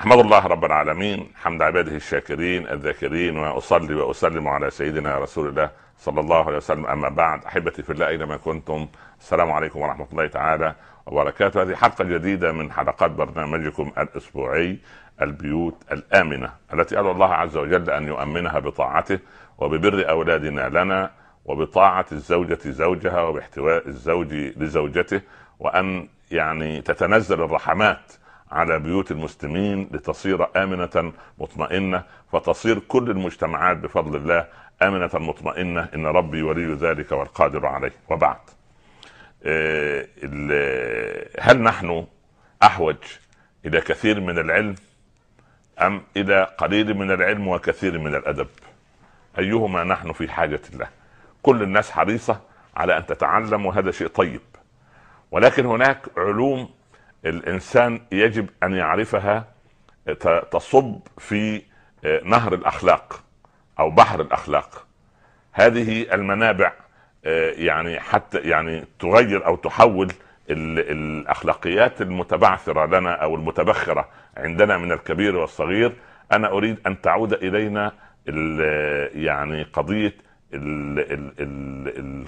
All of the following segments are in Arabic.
احمد الله رب العالمين حمد عباده الشاكرين الذاكرين واصلي واسلم على سيدنا رسول الله صلى الله عليه وسلم اما بعد احبتي في الله اينما كنتم السلام عليكم ورحمه الله تعالى وبركاته هذه حلقه جديده من حلقات برنامجكم الاسبوعي البيوت الامنه التي ادعو الله عز وجل ان يؤمنها بطاعته وببر اولادنا لنا وبطاعه الزوجه زوجها وباحتواء الزوج لزوجته وان يعني تتنزل الرحمات على بيوت المسلمين لتصير امنه مطمئنه فتصير كل المجتمعات بفضل الله امنه مطمئنه ان ربي ولي ذلك والقادر عليه وبعد آه، هل نحن احوج الى كثير من العلم ام الى قليل من العلم وكثير من الادب ايهما نحن في حاجه له كل الناس حريصه على ان تتعلم وهذا شيء طيب ولكن هناك علوم الانسان يجب ان يعرفها تصب في آه، نهر الاخلاق او بحر الاخلاق هذه المنابع آه، يعني حتى يعني تغير او تحول الاخلاقيات المتبعثره لنا او المتبخره عندنا من الكبير والصغير انا اريد ان تعود الينا يعني قضيه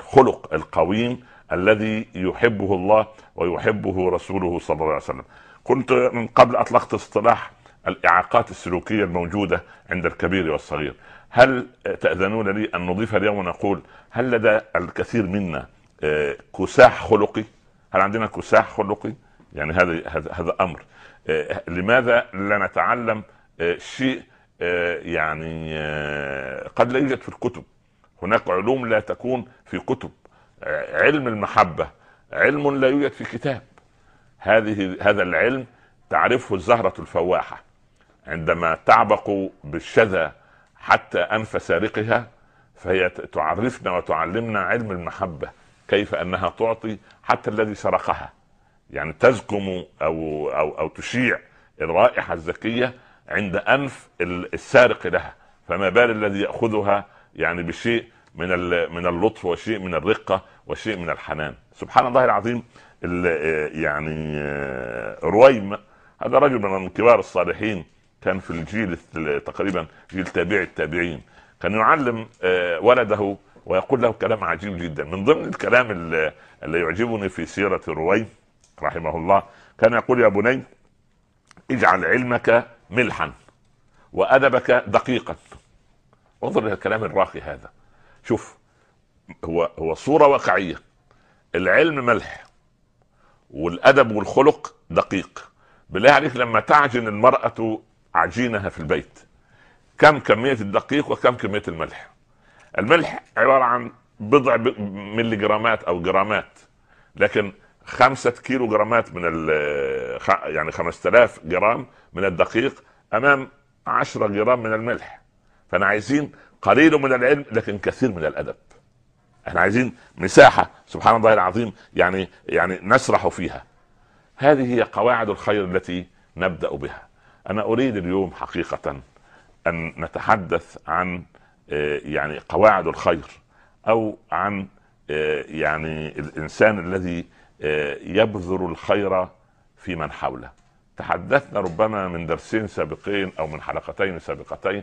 الخلق القويم الذي يحبه الله ويحبه رسوله صلى الله عليه وسلم كنت من قبل أطلقت اصطلاح الإعاقات السلوكية الموجودة عند الكبير والصغير هل تأذنون لي أن نضيف اليوم ونقول هل لدى الكثير منا آه، كساح خلقي هل عندنا كساح خلقي يعني هذا هذا امر آه، لماذا لا نتعلم آه، شيء يعني قد لا يوجد في الكتب هناك علوم لا تكون في كتب علم المحبة علم لا يوجد في كتاب هذه هذا العلم تعرفه الزهرة الفواحة عندما تعبق بالشذا حتى أنف سارقها فهي تعرفنا وتعلمنا علم المحبة كيف أنها تعطي حتى الذي سرقها يعني تزكم أو, أو, أو تشيع الرائحة الزكية عند أنف السارق لها فما بال الذي يأخذها يعني بشيء من من اللطف وشيء من الرقه وشيء من الحنان سبحان الله العظيم يعني آه، رويم هذا رجل من كبار الصالحين كان في الجيل تقريبا جيل تابعي التابعين كان يعلم آه، ولده ويقول له كلام عجيب جدا من ضمن الكلام اللي يعجبني في سيرة رويم رحمه الله كان يقول يا بني اجعل علمك ملحا وأدبك دقيقا انظر إلى الكلام الراقي هذا شوف هو هو صوره واقعيه العلم ملح والادب والخلق دقيق بالله عليك لما تعجن المراه عجينها في البيت كم كميه الدقيق وكم كميه الملح الملح عباره عن بضع ملي جرامات او جرامات لكن خمسة كيلو جرامات من ال يعني 5000 جرام من الدقيق امام 10 جرام من الملح فانا عايزين قليل من العلم لكن كثير من الادب احنا عايزين مساحه سبحان الله العظيم يعني يعني نسرح فيها هذه هي قواعد الخير التي نبدا بها انا اريد اليوم حقيقه ان نتحدث عن آه، يعني قواعد الخير او عن آه، يعني الانسان الذي آه، يبذر الخير في من حوله تحدثنا ربما من درسين سابقين او من حلقتين سابقتين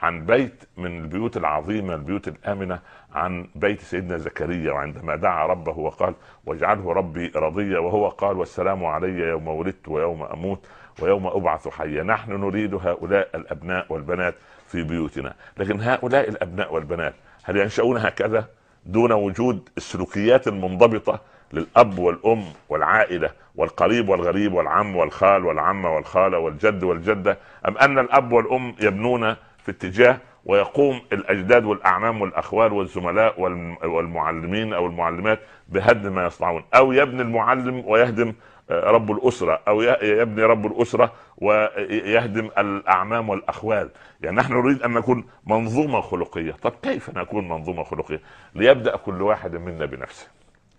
عن بيت من البيوت العظيمه البيوت الامنه عن بيت سيدنا زكريا وعندما دعا ربه وقال واجعله ربي رضيا وهو قال والسلام علي يوم ولدت ويوم اموت ويوم ابعث حيا نحن نريد هؤلاء الابناء والبنات في بيوتنا لكن هؤلاء الابناء والبنات هل ينشؤون هكذا دون وجود السلوكيات المنضبطه للاب والام والعائله والقريب والغريب والعم والخال والعمه والخاله والجد والجده ام ان الاب والام يبنون في اتجاه ويقوم الاجداد والاعمام والاخوال والزملاء والمعلمين او المعلمات بهدم ما يصنعون او يبني المعلم ويهدم آه، رب الاسره او يبني رب الاسره ويهدم الاعمام والاخوال يعني نحن نريد ان نكون منظومه خلقيه طب كيف نكون منظومه خلقيه ليبدا كل واحد منا بنفسه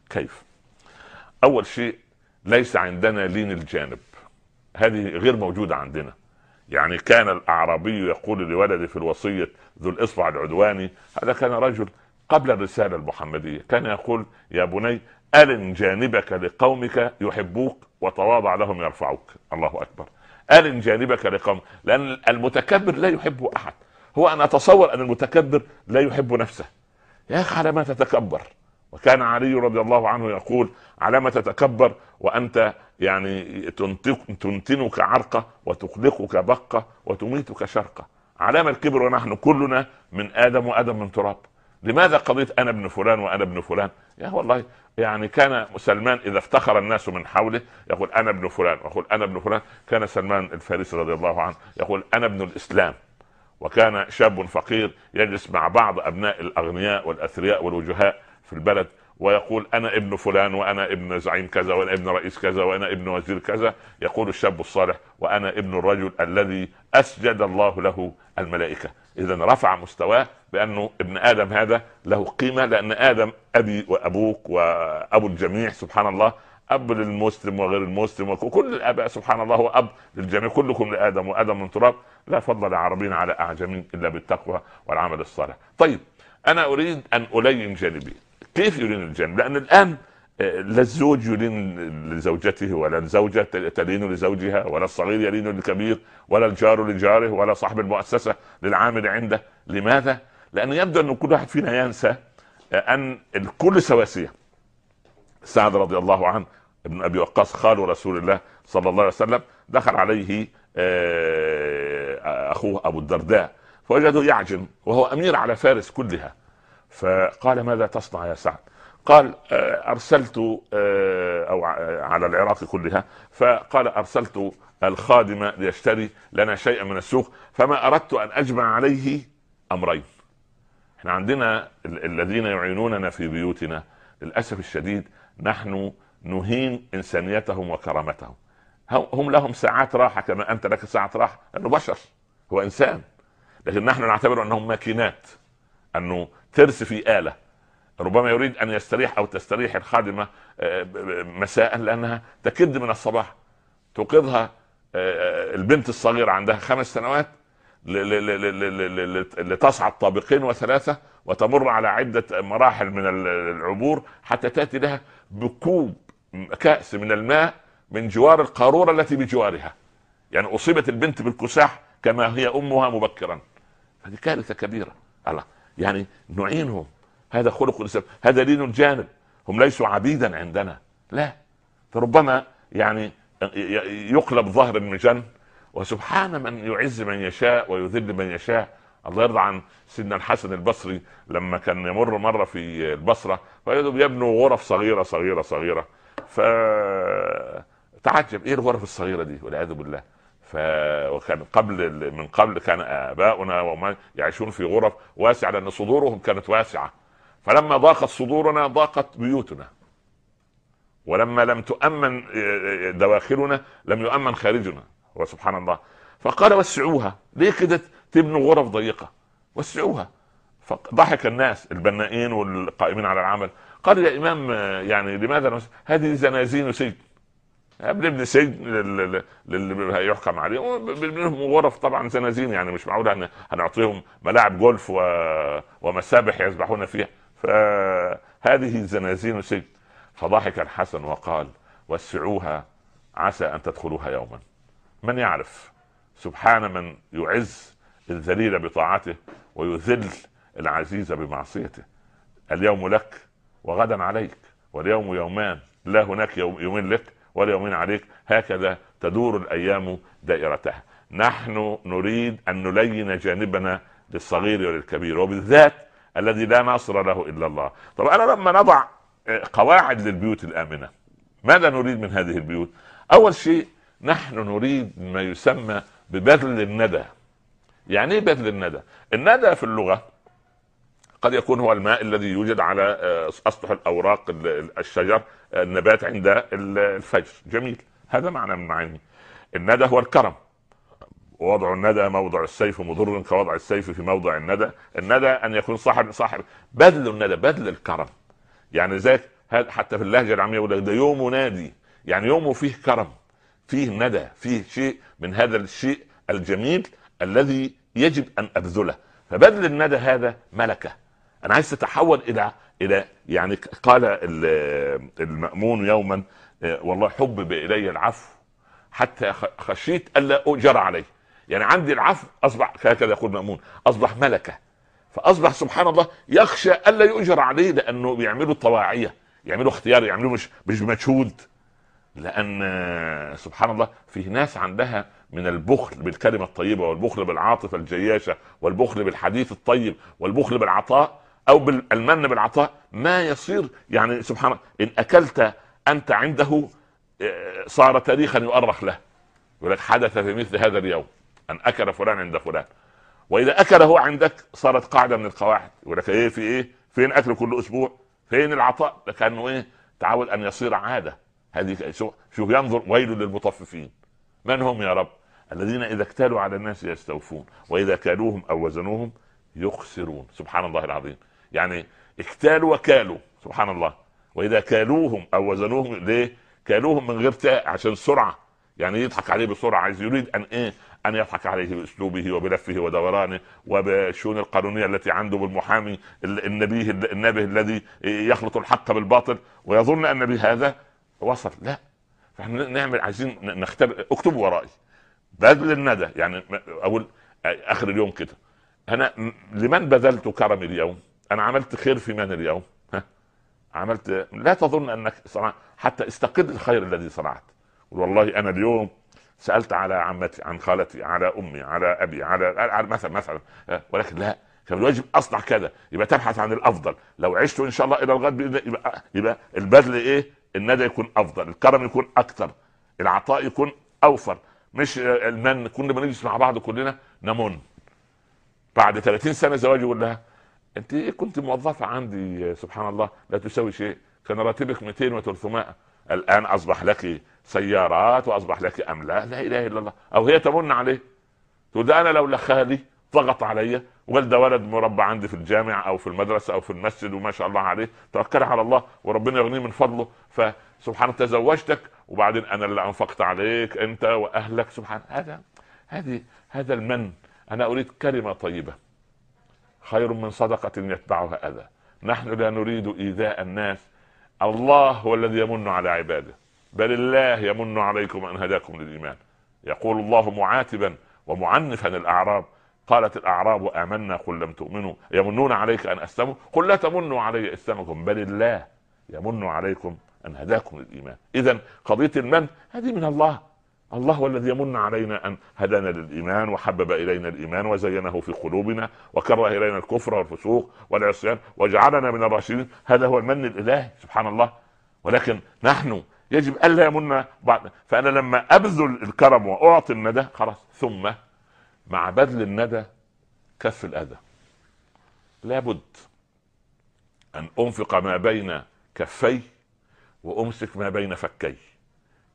كيف اول شيء ليس عندنا لين الجانب هذه غير موجوده عندنا يعني كان الاعرابي يقول لولده في الوصيه ذو الاصبع العدواني هذا كان رجل قبل الرساله المحمديه كان يقول يا بني ألن جانبك لقومك يحبوك وتواضع لهم يرفعوك الله أكبر ألن جانبك لقوم لأن المتكبر لا يحب أحد هو أن أتصور أن المتكبر لا يحب نفسه يا أخي على ما تتكبر وكان علي رضي الله عنه يقول على ما تتكبر وانت يعني تنتنك عرقه وتقلقك بقه وتميتك شرقه علامة الكبر ونحن كلنا من ادم وادم من تراب لماذا قضيت انا ابن فلان وانا ابن فلان يا والله يعني كان سلمان اذا افتخر الناس من حوله يقول انا ابن فلان يقول انا ابن فلان كان سلمان الفارسي رضي الله عنه يقول انا ابن الاسلام وكان شاب فقير يجلس مع بعض ابناء الاغنياء والاثرياء والوجهاء في البلد ويقول انا ابن فلان وانا ابن زعيم كذا وانا ابن رئيس كذا وانا ابن وزير كذا يقول الشاب الصالح وانا ابن الرجل الذي اسجد الله له الملائكه اذا رفع مستواه بانه ابن ادم هذا له قيمه لان ادم ابي وابوك وابو الجميع سبحان الله اب للمسلم وغير المسلم وكل الاباء سبحان الله هو اب للجميع كلكم لادم وادم من تراب لا فضل لعربين على اعجمين الا بالتقوى والعمل الصالح طيب انا اريد ان الين جانبين كيف يلين الجانب لان الان آه، لا الزوج يلين لزوجته ولا الزوجة تلين لزوجها ولا الصغير يلين للكبير ولا الجار لجاره ولا صاحب المؤسسة للعامل عنده لماذا؟ لأن يبدو أن كل واحد فينا ينسى آه، أن الكل سواسية سعد رضي الله عنه ابن أبي وقاص خال رسول الله صلى الله عليه وسلم دخل عليه آه، أخوه أبو الدرداء فوجده يعجن وهو أمير على فارس كلها فقال ماذا تصنع يا سعد قال آه، أرسلت آه، أو آه، على العراق كلها فقال أرسلت الخادم ليشتري لنا شيئا من السوق فما أردت أن أجمع عليه أمرين احنا عندنا الذين يعينوننا في بيوتنا للأسف الشديد نحن نهين إنسانيتهم وكرامتهم هم لهم ساعات راحة كما أنت لك ساعة راحة أنه بشر هو إنسان لكن نحن نعتبر أنهم ماكينات أنه ترس في آلة ربما يريد أن يستريح أو تستريح الخادمة آه، مساء لأنها تكد من الصباح توقظها آه، آه، البنت الصغيرة عندها خمس سنوات لتصعد طابقين وثلاثة وتمر على عدة مراحل من العبور حتى تأتي لها بكوب كأس من الماء من جوار القارورة التي بجوارها يعني أصيبت البنت بالكساح كما هي أمها مبكرا هذه كارثة كبيرة الله يعني نعينهم هذا خلق الاسلام هذا دين الجانب هم ليسوا عبيدا عندنا لا فربما يعني يقلب ظهر المجن وسبحان من يعز من يشاء ويذل من يشاء الله يرضى عن سيدنا الحسن البصري لما كان يمر مره في البصره فيجدهم يبنوا غرف صغيره صغيره صغيره ف تعجب ايه الغرف الصغيره دي والعياذ بالله ف وكان قبل من قبل كان اباؤنا وما يعيشون في غرف واسعه لان صدورهم كانت واسعه فلما ضاقت صدورنا ضاقت بيوتنا ولما لم تؤمن آه، آه، دواخلنا لم يؤمن خارجنا وسبحان الله فقال وسعوها ليه كده تبنوا غرف ضيقه وسعوها فضحك الناس البنائين والقائمين على العمل قال يا امام آه، يعني لماذا هذه زنازين سجن بنبني سجن للي هيحكم عليه لهم غرف طبعا زنازين يعني مش معقول هنعطيهم ملاعب جولف و... ومسابح يسبحون فيها فهذه الزنازين سجن فضحك الحسن وقال وسعوها عسى ان تدخلوها يوما من يعرف سبحان من يعز الذليل بطاعته ويذل العزيز بمعصيته اليوم لك وغدا عليك واليوم يومان لا هناك يوم يومين لك واليومين عليك هكذا تدور الايام دائرتها نحن نريد ان نلين جانبنا للصغير وللكبير وبالذات الذي لا ناصر له الا الله طب انا لما نضع آه، قواعد للبيوت الامنه ماذا نريد من هذه البيوت اول شيء نحن نريد ما يسمى ببذل الندى يعني ايه بذل الندى الندى في اللغه قد يكون هو الماء الذي يوجد على اسطح آه، الاوراق الشجر النبات عند الفجر جميل هذا معنى من معاني الندى هو الكرم ووضع الندى موضع السيف مضر كوضع السيف في موضع الندى الندى ان يكون صاحب صاحب بذل الندى بذل الكرم يعني ذاك حتى في اللهجه العاميه يقول ده يوم نادي يعني يوم فيه كرم فيه ندى فيه شيء من هذا الشيء الجميل الذي يجب ان ابذله فبذل الندى هذا ملكه انا عايز تتحول الى الى يعني قال المامون يوما والله حبب الي العفو حتى خشيت الا اجر عليه يعني عندي العفو اصبح هكذا يقول مامون اصبح ملكه فاصبح سبحان الله يخشى الا يؤجر عليه لانه بيعملوا طواعيه يعملوا اختيار يعملوا مش مش مجهود لان سبحان الله في ناس عندها من البخل بالكلمه الطيبه والبخل بالعاطفه الجياشه والبخل بالحديث الطيب والبخل بالعطاء او بالمن بالعطاء ما يصير يعني سبحان ان اكلت انت عنده آه، صار تاريخا يؤرخ له يقول لك حدث في مثل هذا اليوم ان اكل فلان عند فلان واذا اكل هو عندك صارت قاعده من القواعد يقول لك ايه في ايه فين اكل كل اسبوع فين العطاء لكانه كانه ايه تعود ان يصير عاده هذه شوف ينظر ويل للمطففين من هم يا رب الذين اذا اكتالوا على الناس يستوفون واذا كالوهم او وزنوهم يخسرون سبحان الله العظيم يعني اكتالوا وكالوا سبحان الله واذا كالوهم او وزنوهم ليه كالوهم من غير تاء عشان سرعه يعني يضحك عليه بسرعه عايز يريد ان ايه ان يضحك عليه باسلوبه وبلفه ودورانه وبالشؤون القانونيه التي عنده بالمحامي النبيه النابه الذي يخلط الحق بالباطل ويظن ان بهذا وصل لا فاحنا نعمل عايزين نختبر اكتبوا ورائي بذل الندى يعني اقول اخر اليوم كده انا لمن بذلت كرمي اليوم؟ انا عملت خير في من اليوم ها؟ عملت لا تظن انك صنع حتى استقل الخير الذي صنعت والله انا اليوم سالت على عمتي عن خالتي على امي على ابي على, على مثلا مثلا ولكن لا كان الواجب اصنع كذا يبقى تبحث عن الافضل لو عشت ان شاء الله الى الغد يبقى, يبقى البذل ايه الندى يكون افضل الكرم يكون اكثر العطاء يكون اوفر مش المن كنا بنجلس مع بعض كلنا نمن بعد 30 سنه زواج يقول لها انت كنت موظفه عندي سبحان الله لا تساوي شيء كان راتبك 200 و300 الان اصبح لك سيارات واصبح لك املاك لا اله الا الله او هي تمن عليه تقول ده انا لولا خالي ضغط وقال والده ولد مربى عندي في الجامع او في المدرسه او في المسجد وما شاء الله عليه توكل على الله وربنا يغنيه من فضله فسبحان تزوجتك وبعدين انا اللي انفقت عليك انت واهلك سبحان هذا هذه هذا المن انا اريد كلمه طيبه خير من صدقة يتبعها أذى نحن لا نريد إيذاء الناس الله هو الذي يمن على عباده بل الله يمن عليكم أن هداكم للإيمان يقول الله معاتبا ومعنفا الأعراب قالت الأعراب آمنا قل لم تؤمنوا يمنون عليك أن أسلموا قل لا تمنوا علي إسلامكم بل الله يمن عليكم أن هداكم للإيمان إذا قضية المن هذه من الله الله هو الذي يمن علينا ان هدانا للايمان وحبب الينا الايمان وزينه في قلوبنا وكره الينا الكفر والفسوق والعصيان وجعلنا من الراشدين هذا هو المن الالهي سبحان الله ولكن نحن يجب الا يمن بعد فانا لما ابذل الكرم واعطي الندى خلاص ثم مع بذل الندى كف الاذى لابد ان انفق ما بين كفي وامسك ما بين فكي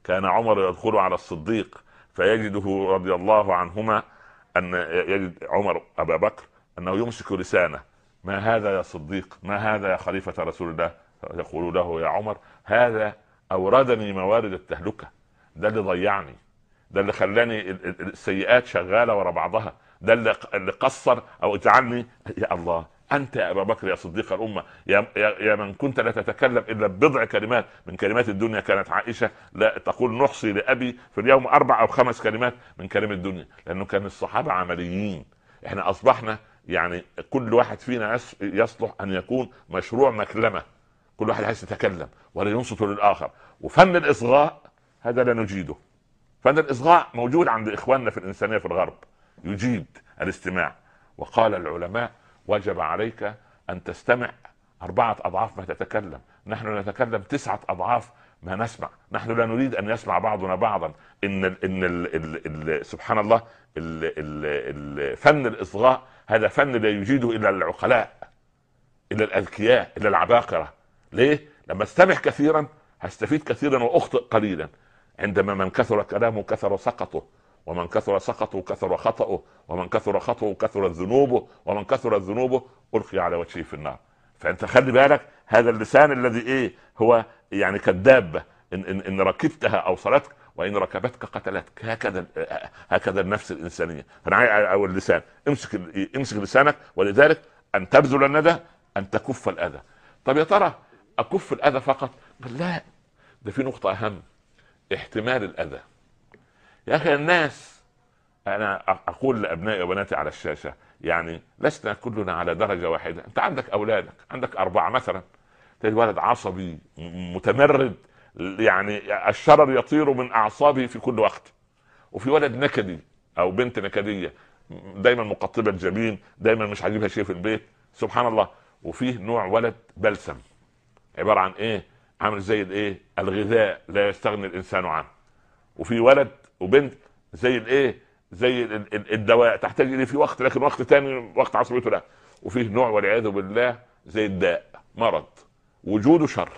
كان عمر يدخل على الصديق فيجده رضي الله عنهما ان يجد عمر ابا بكر انه يمسك لسانه ما هذا يا صديق ما هذا يا خليفه رسول الله يقول له يا عمر هذا اوردني موارد التهلكه ده اللي ضيعني ده اللي خلاني السيئات شغاله ورا بعضها ده اللي قصر او اجعلني يا الله انت يا ابا بكر يا صديق الامه يا, يا من كنت لا تتكلم الا بضع كلمات من كلمات الدنيا كانت عائشه لا تقول نحصي لابي في اليوم اربع او خمس كلمات من كلام الدنيا لانه كان الصحابه عمليين احنا اصبحنا يعني كل واحد فينا يصلح ان يكون مشروع مكلمه كل واحد عايز يتكلم ولا ينصت للاخر وفن الاصغاء هذا لا نجيده فن الاصغاء موجود عند اخواننا في الانسانيه في الغرب يجيد الاستماع وقال العلماء وجب عليك أن تستمع أربعة أضعاف ما تتكلم نحن نتكلم تسعة أضعاف ما نسمع نحن لا نريد أن يسمع بعضنا بعضا إن الـ إن الـ الـ الـ سبحان الله الـ الـ فن الإصغاء هذا فن لا يجيده إلا العقلاء إلا الأذكياء إلا العباقرة ليه؟ لما استمع كثيرا هستفيد كثيرا وأخطئ قليلا عندما من كثر كلامه كثر سقطه ومن كثر سخطه كثر خطأه ومن كثر خطأه كثرت ذنوبه ومن كثرت ذنوبه ألقي على وجهه في النار فأنت خلي بالك هذا اللسان الذي إيه هو يعني كالدابة إن, إن, إن ركبتها أوصلتك وإن ركبتك قتلتك هكذا هكذا النفس الإنسانية أو اللسان امسك امسك لسانك ولذلك أن تبذل الندى أن تكف الأذى طب يا ترى أكف الأذى فقط لا ده في نقطة أهم احتمال الأذى يا اخي الناس انا اقول لابنائي وبناتي على الشاشه يعني لسنا كلنا على درجه واحده انت عندك اولادك عندك اربعه مثلا تجد ولد عصبي متمرد يعني الشرر يطير من اعصابه في كل وقت وفي ولد نكدي او بنت نكديه دايما مقطبه الجبين دايما مش عاجبها شيء في البيت سبحان الله وفيه نوع ولد بلسم عباره عن ايه عامل زي الايه الغذاء لا يستغني الانسان عنه وفي ولد وبنت زي الايه زي الدواء تحتاج اليه في وقت لكن وقت ثاني وقت عصبيته لا وفيه نوع والعياذ بالله زي الداء مرض وجوده شر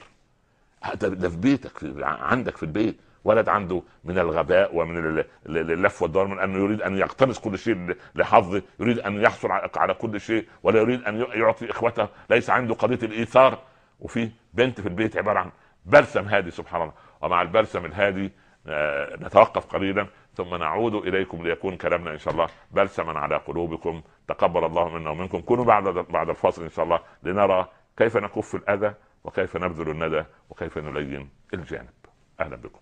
ده في بيتك في عندك في البيت ولد عنده من الغباء ومن اللف والدوار من انه يريد ان يقتنص كل شيء لحظه، يريد ان يحصل على كل شيء ولا يريد ان يعطي اخوته، ليس عنده قضيه الايثار وفي بنت في البيت عباره عن بلسم هادي سبحان الله، ومع البلسم الهادي آه، نتوقف قليلا ثم نعود اليكم ليكون كلامنا ان شاء الله بلسما على قلوبكم تقبل الله منا ومنكم كونوا بعد بعد الفاصل ان شاء الله لنرى كيف نكف الاذى وكيف نبذل الندى وكيف نلين الجانب اهلا بكم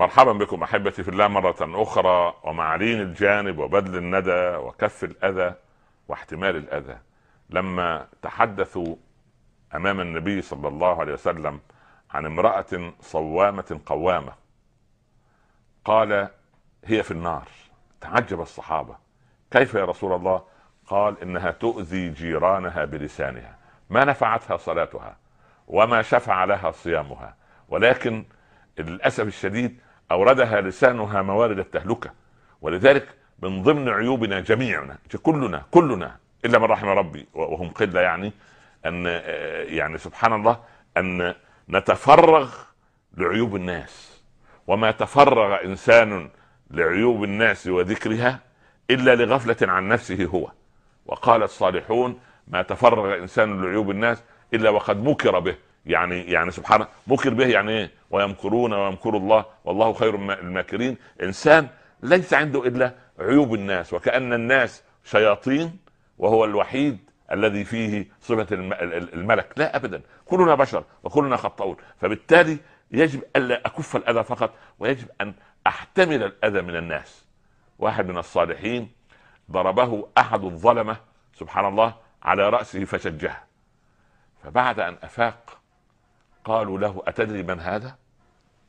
مرحبا بكم احبتي في الله مره اخرى ومع لين الجانب وبذل الندى وكف الاذى واحتمال الاذى لما تحدثوا امام النبي صلى الله عليه وسلم عن امراه صوامه قوامه قال هي في النار تعجب الصحابه كيف يا رسول الله قال انها تؤذي جيرانها بلسانها ما نفعتها صلاتها وما شفع لها صيامها ولكن للاسف الشديد اوردها لسانها موارد التهلكه ولذلك من ضمن عيوبنا جميعنا كلنا كلنا الا من رحم ربي وهم قله يعني ان يعني سبحان الله ان نتفرغ لعيوب الناس وما تفرغ انسان لعيوب الناس وذكرها الا لغفله عن نفسه هو وقال الصالحون ما تفرغ انسان لعيوب الناس الا وقد مكر به يعني يعني سبحان مكر به يعني ايه ويمكرون ويمكر الله والله خير الماكرين انسان ليس عنده الا عيوب الناس وكان الناس شياطين وهو الوحيد الذي فيه صفه الملك لا ابدا كلنا بشر وكلنا خطاون فبالتالي يجب الا اكف الاذى فقط ويجب ان احتمل الاذى من الناس واحد من الصالحين ضربه احد الظلمه سبحان الله على راسه فشجه فبعد ان افاق قالوا له اتدري من هذا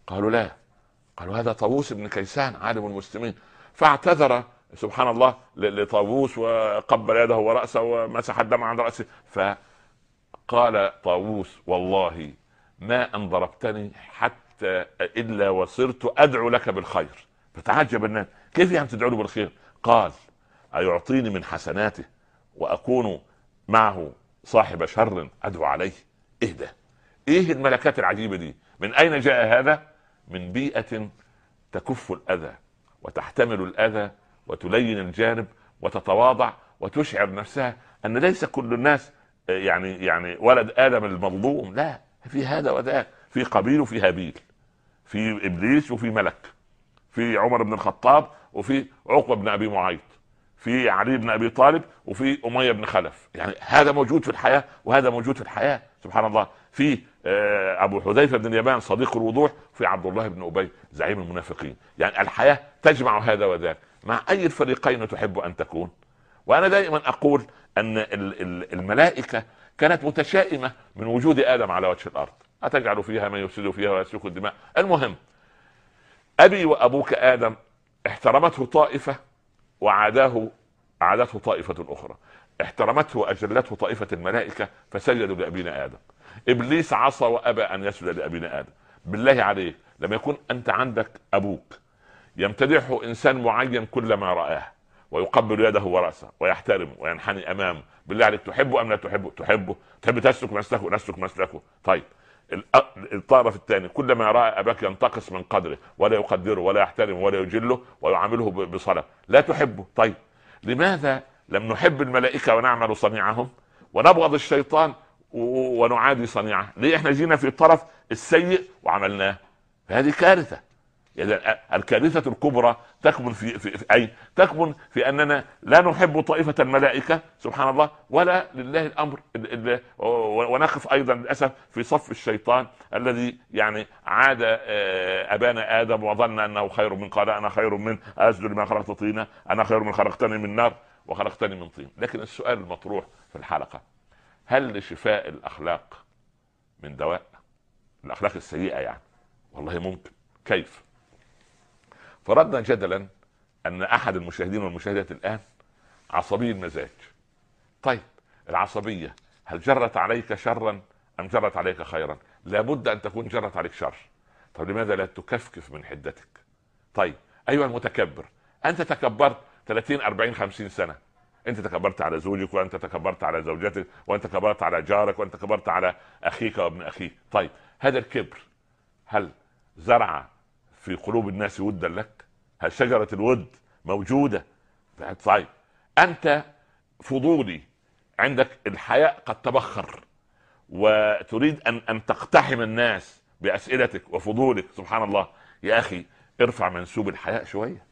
قالوا لا قالوا هذا طاووس بن كيسان عالم المسلمين فاعتذر سبحان الله لطاووس وقبل يده وراسه ومسح الدم عن راسه فقال طاووس والله ما ان ضربتني حتى الا وصرت ادعو لك بالخير فتعجب الناس كيف يعني تدعو له بالخير قال ايعطيني من حسناته واكون معه صاحب شر ادعو عليه إيه ده ايه الملكات العجيبه دي من اين جاء هذا من بيئه تكف الاذى وتحتمل الاذى وتلين الجانب وتتواضع وتشعر نفسها ان ليس كل الناس يعني يعني ولد ادم المظلوم لا في هذا وذاك في قابيل وفي هابيل في ابليس وفي ملك في عمر بن الخطاب وفي عقبه بن ابي معيط في علي بن ابي طالب وفي اميه بن خلف يعني هذا موجود في الحياه وهذا موجود في الحياه سبحان الله في آه، ابو حذيفه بن اليمان صديق الوضوح في عبد الله بن ابي زعيم المنافقين يعني الحياه تجمع هذا وذاك مع اي الفريقين تحب ان تكون وانا دائما اقول ان الملائكه كانت متشائمة من وجود آدم على وجه الأرض أتجعل فيها من يفسد فيها ويسفك الدماء المهم أبي وأبوك آدم احترمته طائفة وعاداه عادته طائفة أخرى احترمته وأجلته طائفة الملائكة فسجدوا لأبينا آدم إبليس عصى وأبى أن يسجد لأبينا آدم بالله عليك لما يكون أنت عندك أبوك يمتدحه إنسان معين كلما رآه ويقبل يده ورأسه ويحترمه وينحني أمامه بالله عليك تحبه ام لا تحبه؟ تحبه، تحب تسلك مسلكه؟ نسلك مسلكه، طيب الطرف الثاني كلما راى اباك ينتقص من قدره ولا يقدره ولا يحترمه ولا يجله ويعامله بصلاه، لا تحبه، طيب لماذا لم نحب الملائكه ونعمل صنيعهم ونبغض الشيطان ونعادي صنيعه؟ ليه احنا جينا في الطرف السيء وعملناه؟ هذه كارثه يعني إذا الكارثة الكبرى تكمن في, في, في أي تكمن في أننا لا نحب طائفة الملائكة سبحان الله ولا لله الأمر ونقف أيضا للأسف في صف الشيطان الذي يعني عاد آه، أبانا آدم وظن أنه خير من قال أنا خير من أسجد لما خلقت طينا أنا خير من خلقتني من نار وخلقتني من طين لكن السؤال المطروح في الحلقة هل لشفاء الأخلاق من دواء الأخلاق السيئة يعني والله ممكن كيف فرضنا جدلا ان احد المشاهدين والمشاهدات الان عصبي المزاج طيب العصبيه هل جرت عليك شرا ام جرت عليك خيرا لابد ان تكون جرت عليك شر طيب لماذا لا تكفكف من حدتك طيب ايها المتكبر انت تكبرت 30 40 50 سنه انت تكبرت على زوجك وانت تكبرت على زوجتك وانت تكبرت على جارك وانت تكبرت على اخيك وابن اخيك طيب هذا الكبر هل زرع في قلوب الناس ودا لك هل شجرة الود موجودة طيب أنت فضولي عندك الحياء قد تبخر وتريد أن أن تقتحم الناس بأسئلتك وفضولك سبحان الله يا أخي ارفع منسوب الحياء شوية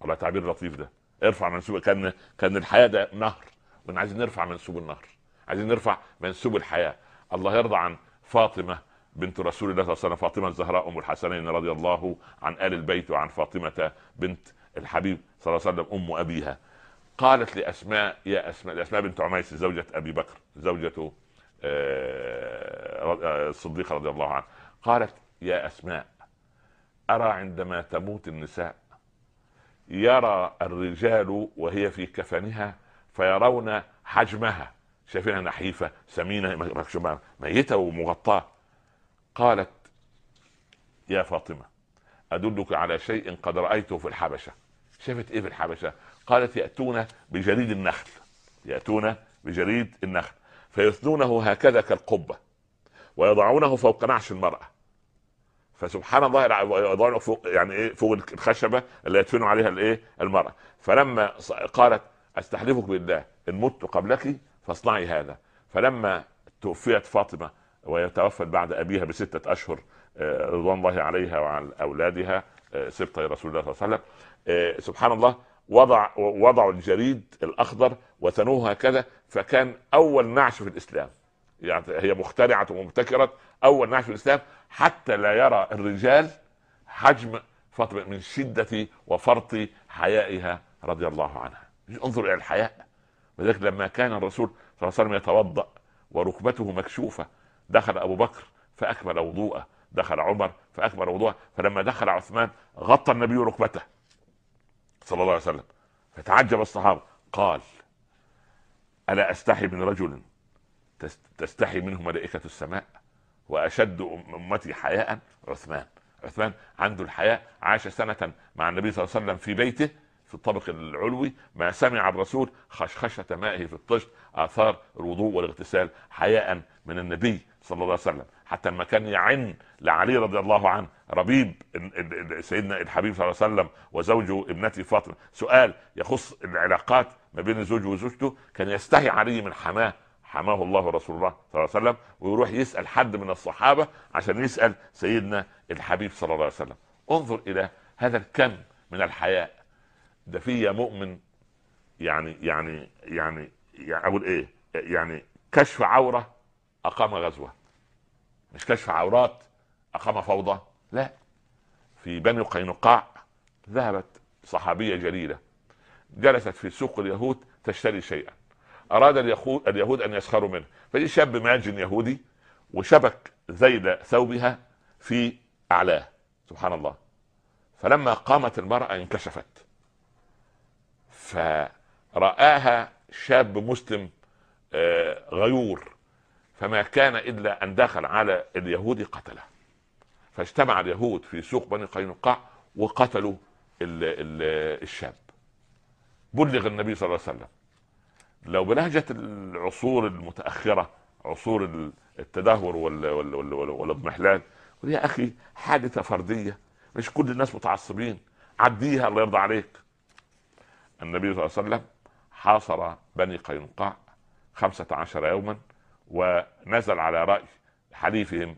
والله تعبير لطيف ده ارفع منسوب كان كان الحياء ده نهر وانا عايزين نرفع منسوب النهر عايزين نرفع منسوب الحياة الله يرضى عن فاطمة بنت رسول الله صلى الله عليه وسلم فاطمه الزهراء ام الحسنين رضي الله عن ال البيت وعن فاطمه بنت الحبيب صلى الله عليه وسلم ام ابيها قالت لاسماء يا اسماء لاسماء بنت عميس زوجة ابي بكر زوجة آه، آه، الصديق رضي الله عنه قالت يا اسماء ارى عندما تموت النساء يرى الرجال وهي في كفنها فيرون حجمها شايفينها نحيفه سمينه ميته ومغطاه قالت يا فاطمه ادلك على شيء قد رايته في الحبشه شافت ايه في الحبشه قالت ياتون بجريد النخل ياتون بجريد النخل فيثنونه هكذا كالقبه ويضعونه فوق نعش المراه فسبحان الله يعني يضعونه فوق يعني ايه فوق الخشبه اللي يدفن عليها الايه المراه فلما قالت استحلفك بالله ان مت قبلك فاصنعي هذا فلما توفيت فاطمه ويتوفت بعد أبيها بستة أشهر آه، رضوان الله عليها وعلى أولادها آه، سبط رسول الله صلى الله عليه وسلم آه، سبحان الله وضع وضعوا الجريد الأخضر وثنوه هكذا فكان أول نعش في الإسلام يعني هي مخترعة ومبتكرة أول نعش في الإسلام حتى لا يرى الرجال حجم فاطمة من شدة وفرط حيائها رضي الله عنها انظر إلى الحياء ولذلك لما كان الرسول صلى الله عليه وسلم يتوضأ وركبته مكشوفة دخل ابو بكر فاكمل وضوءه دخل عمر فاكمل وضوءه فلما دخل عثمان غطى النبي ركبته صلى الله عليه وسلم فتعجب الصحابه قال الا استحي من رجل تستحي منه ملائكه السماء واشد امتي حياء عثمان عثمان عنده الحياء عاش سنه مع النبي صلى الله عليه وسلم في بيته في الطابق العلوي ما سمع الرسول خشخشة مائه في الطشت آثار الوضوء والاغتسال حياء من النبي صلى الله عليه وسلم حتى لما كان يعن لعلي رضي الله عنه ربيب سيدنا الحبيب صلى الله عليه وسلم وزوجه ابنته فاطمه سؤال يخص العلاقات ما بين الزوج وزوجته كان يستحي علي من حماه حماه الله رسول الله صلى الله عليه وسلم ويروح يسال حد من الصحابه عشان يسال سيدنا الحبيب صلى الله عليه وسلم انظر الى هذا الكم من الحياء ده في مؤمن يعني-, يعني يعني يعني اقول ايه يعني كشف عوره اقام غزوه مش كشف عورات اقام فوضى لا في بني قينقاع ذهبت صحابيه جليله جلست في سوق اليهود تشتري شيئا اراد اليهود ان يسخروا منه فجاء شاب ماجن يهودي وشبك ذيل ثوبها في اعلاه سبحان الله فلما قامت المراه انكشفت فرآها شاب مسلم آه، غيور فما كان الا ان دخل على اليهود قتله فاجتمع اليهود في سوق بني قينقاع وقتلوا الـ الـ الشاب بلغ النبي صلى الله عليه وسلم لو بلهجه العصور المتاخره عصور التدهور والاضمحلال يا اخي حادثه فرديه مش كل الناس متعصبين عديها الله يرضى عليك النبي صلى الله عليه وسلم حاصر بني قينقاع خمسة عشر يوما ونزل على راي حليفهم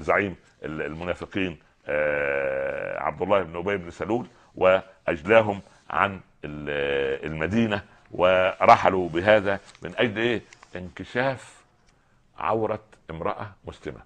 زعيم المنافقين آه، عبد الله بن ابي بن سلول واجلاهم عن المدينه ورحلوا بهذا من اجل ايه؟ انكشاف عوره امراه مسلمه